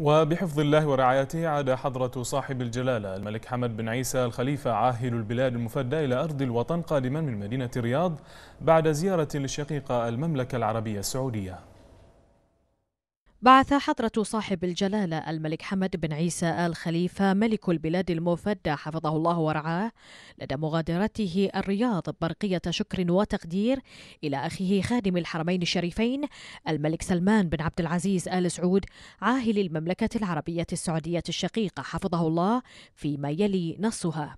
وبحفظ الله ورعايته عاد حضرة صاحب الجلالة الملك حمد بن عيسى الخليفة عاهل البلاد المفدى إلى أرض الوطن قادما من مدينة الرياض بعد زيارة للشقيقة المملكة العربية السعودية بعث حضرة صاحب الجلالة الملك حمد بن عيسى آل خليفة ملك البلاد المفدى حفظه الله ورعاه لدى مغادرته الرياض برقية شكر وتقدير إلى أخيه خادم الحرمين الشريفين الملك سلمان بن عبد العزيز آل سعود عاهل المملكة العربية السعودية الشقيقة حفظه الله فيما يلي نصها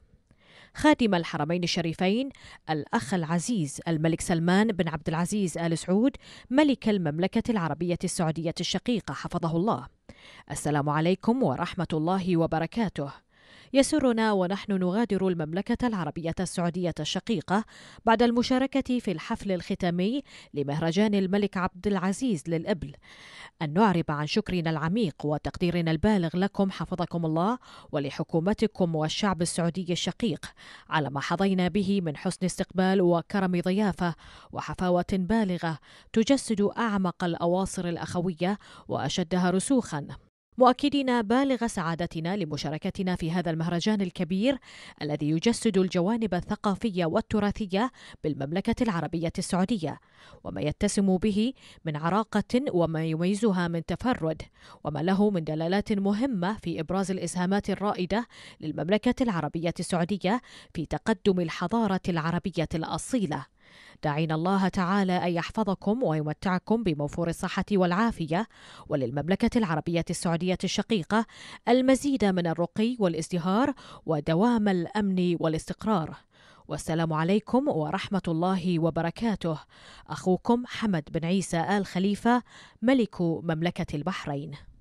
خادم الحرمين الشريفين الأخ العزيز الملك سلمان بن عبد العزيز آل سعود ملك المملكة العربية السعودية الشقيقة حفظه الله السلام عليكم ورحمة الله وبركاته يسرنا ونحن نغادر المملكة العربية السعودية الشقيقة بعد المشاركة في الحفل الختامي لمهرجان الملك عبد العزيز للإبل أن نعرب عن شكرنا العميق وتقديرنا البالغ لكم حفظكم الله ولحكومتكم والشعب السعودي الشقيق على ما حظينا به من حسن استقبال وكرم ضيافة وحفاوة بالغة تجسد أعمق الأواصر الأخوية وأشدها رسوخا مؤكدين بالغ سعادتنا لمشاركتنا في هذا المهرجان الكبير الذي يجسد الجوانب الثقافيه والتراثيه بالمملكه العربيه السعوديه وما يتسم به من عراقه وما يميزها من تفرد وما له من دلالات مهمه في ابراز الاسهامات الرائده للمملكه العربيه السعوديه في تقدم الحضاره العربيه الاصيله داعين الله تعالى أن يحفظكم ويمتعكم بموفور الصحة والعافية وللمملكة العربية السعودية الشقيقة المزيد من الرقي والازدهار ودوام الأمن والاستقرار والسلام عليكم ورحمة الله وبركاته أخوكم حمد بن عيسى آل خليفة ملك مملكة البحرين